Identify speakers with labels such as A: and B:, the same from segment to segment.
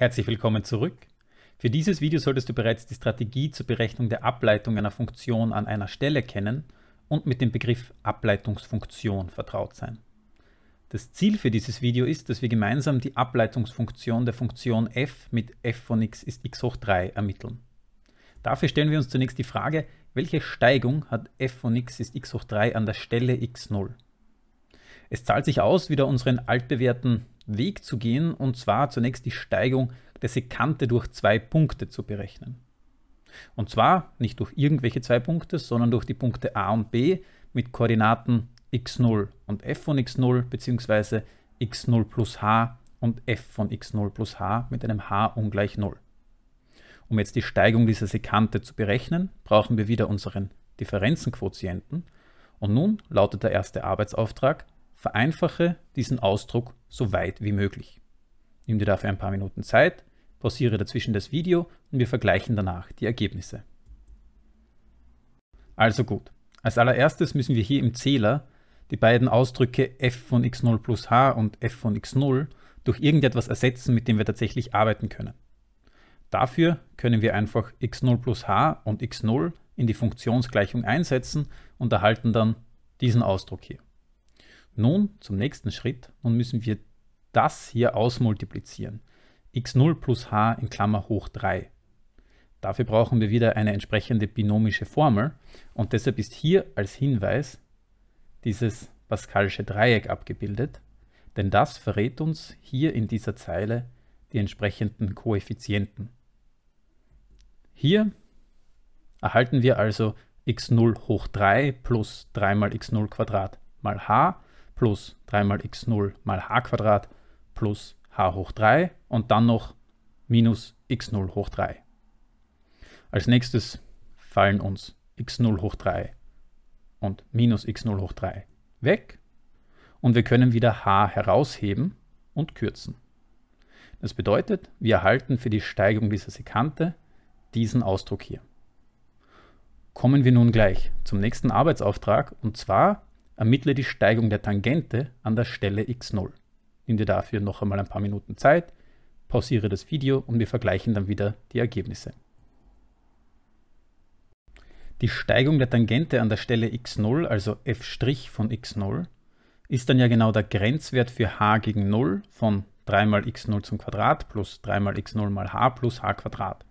A: Herzlich willkommen zurück. Für dieses Video solltest du bereits die Strategie zur Berechnung der Ableitung einer Funktion an einer Stelle kennen und mit dem Begriff Ableitungsfunktion vertraut sein. Das Ziel für dieses Video ist, dass wir gemeinsam die Ableitungsfunktion der Funktion f mit f von x ist x hoch 3 ermitteln. Dafür stellen wir uns zunächst die Frage, welche Steigung hat f von x ist x hoch 3 an der Stelle x0? Es zahlt sich aus, wieder unseren altbewährten Weg zu gehen und zwar zunächst die Steigung der Sekante durch zwei Punkte zu berechnen. Und zwar nicht durch irgendwelche zwei Punkte, sondern durch die Punkte A und B mit Koordinaten x0 und f von x0 bzw. x0 plus h und f von x0 plus h mit einem h ungleich 0. Um jetzt die Steigung dieser Sekante zu berechnen, brauchen wir wieder unseren Differenzenquotienten. Und nun lautet der erste Arbeitsauftrag, vereinfache diesen Ausdruck so weit wie möglich. Nimm dir dafür ein paar Minuten Zeit, pausiere dazwischen das Video und wir vergleichen danach die Ergebnisse. Also gut, als allererstes müssen wir hier im Zähler die beiden Ausdrücke f von x0 plus h und f von x0 durch irgendetwas ersetzen, mit dem wir tatsächlich arbeiten können. Dafür können wir einfach x0 plus h und x0 in die Funktionsgleichung einsetzen und erhalten dann diesen Ausdruck hier. Nun zum nächsten Schritt und müssen wir das hier ausmultiplizieren. x0 plus h in Klammer hoch 3. Dafür brauchen wir wieder eine entsprechende binomische Formel und deshalb ist hier als Hinweis dieses Pascalsche Dreieck abgebildet, denn das verrät uns hier in dieser Zeile die entsprechenden Koeffizienten. Hier erhalten wir also x0 hoch 3 plus 3 mal x0 Quadrat mal h plus 3 mal x0 mal h Quadrat plus h hoch 3 und dann noch minus x0 hoch 3. Als nächstes fallen uns x0 hoch 3 und minus x0 hoch 3 weg und wir können wieder h herausheben und kürzen. Das bedeutet, wir erhalten für die Steigung dieser Sekante diesen Ausdruck hier. Kommen wir nun gleich zum nächsten Arbeitsauftrag und zwar Ermittle die Steigung der Tangente an der Stelle x0. Nimm dir dafür noch einmal ein paar Minuten Zeit, pausiere das Video und wir vergleichen dann wieder die Ergebnisse. Die Steigung der Tangente an der Stelle x0, also f' von x0, ist dann ja genau der Grenzwert für h gegen 0 von 3 mal x0 zum Quadrat plus 3 mal x0 mal h plus h Quadrat.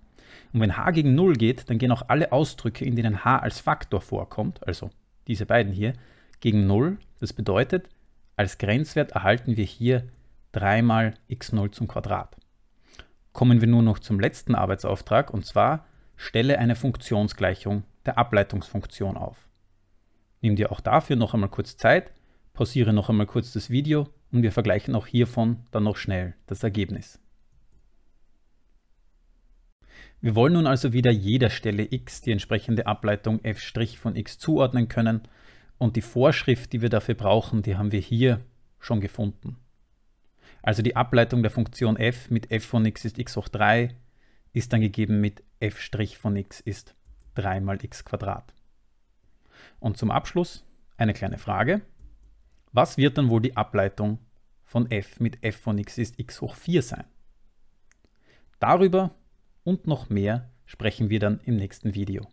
A: Und wenn h gegen 0 geht, dann gehen auch alle Ausdrücke, in denen h als Faktor vorkommt, also diese beiden hier, gegen 0. Das bedeutet, als Grenzwert erhalten wir hier 3 mal x0 zum Quadrat. Kommen wir nun noch zum letzten Arbeitsauftrag und zwar stelle eine Funktionsgleichung der Ableitungsfunktion auf. Nimm dir auch dafür noch einmal kurz Zeit, pausiere noch einmal kurz das Video und wir vergleichen auch hiervon dann noch schnell das Ergebnis. Wir wollen nun also wieder jeder Stelle x die entsprechende Ableitung f' von x zuordnen können und die Vorschrift, die wir dafür brauchen, die haben wir hier schon gefunden. Also die Ableitung der Funktion f mit f von x ist x hoch 3 ist dann gegeben mit f' von x ist 3 mal x Und zum Abschluss eine kleine Frage. Was wird dann wohl die Ableitung von f mit f von x ist x hoch 4 sein? Darüber und noch mehr sprechen wir dann im nächsten Video.